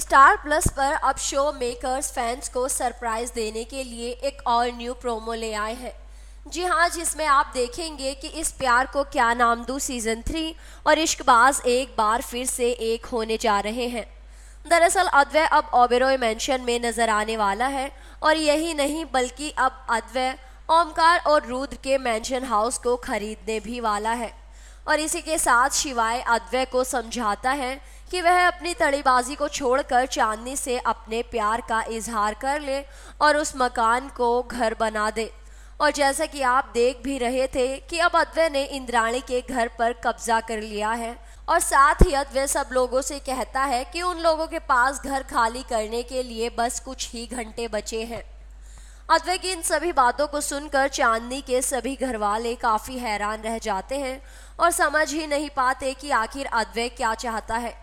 star Plus पर अब show makers fans को सरप्राइज देने के लिए एक और न्यू प्रोमो ले आए हैं जी हाँ जिसमें आप देखेंगे कि इस प्यार को क्या नाम दूँ सीज़न थ्री और इश्कबाज एक बार फिर से एक होने जा रहे हैं दरअसल अद्वय अब ओबेरॉय मेंशन में नज़र आने वाला है और यही नहीं बल्कि अब अद्वय ओमकार और रुद्र के मेंशन हाउस को खरीदने भी वाला है और इसी के साथ शिवाय अद्वय को समझाता है कि वह अपनी तड़ीबाजी को छोड़कर चांदनी से अपने प्यार का इजहार कर ले और उस मकान को घर बना दे और जैसा कि आप देख भी रहे थे कि अब अद्वय ने इंद्राणी के घर पर कब्जा कर लिया है और साथ ही अद्वय सब लोगों से कहता है कि उन लोगों के पास घर खाली करने के लिए बस कुछ ही घंटे बचे हैं अद्वै की इन सभी बातों को सुनकर चांदनी के सभी घर वाले काफ़ी हैरान रह जाते हैं और समझ ही नहीं पाते कि आखिर अद्वै क्या चाहता है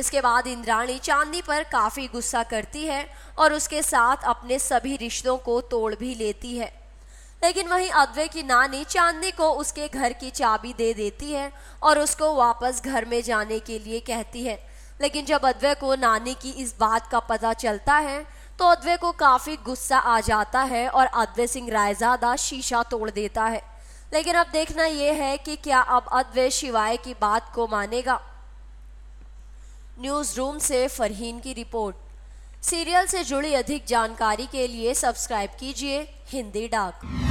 इसके बाद इंद्राणी चांदनी पर काफ़ी गुस्सा करती है और उसके साथ अपने सभी रिश्तों को तोड़ भी लेती है लेकिन वहीं अद्वै की नानी चांदनी को उसके घर की चाबी दे देती है और उसको वापस घर में जाने के लिए कहती है लेकिन जब अद्वै को नानी की इस बात का पता चलता है तो अद्वे को काफ़ी गुस्सा आ जाता है और अद्वे सिंह रायजादा शीशा तोड़ देता है लेकिन अब देखना यह है कि क्या अब अद्वे शिवाय की बात को मानेगा न्यूज़ रूम से फरहीन की रिपोर्ट सीरियल से जुड़ी अधिक जानकारी के लिए सब्सक्राइब कीजिए हिंदी डाक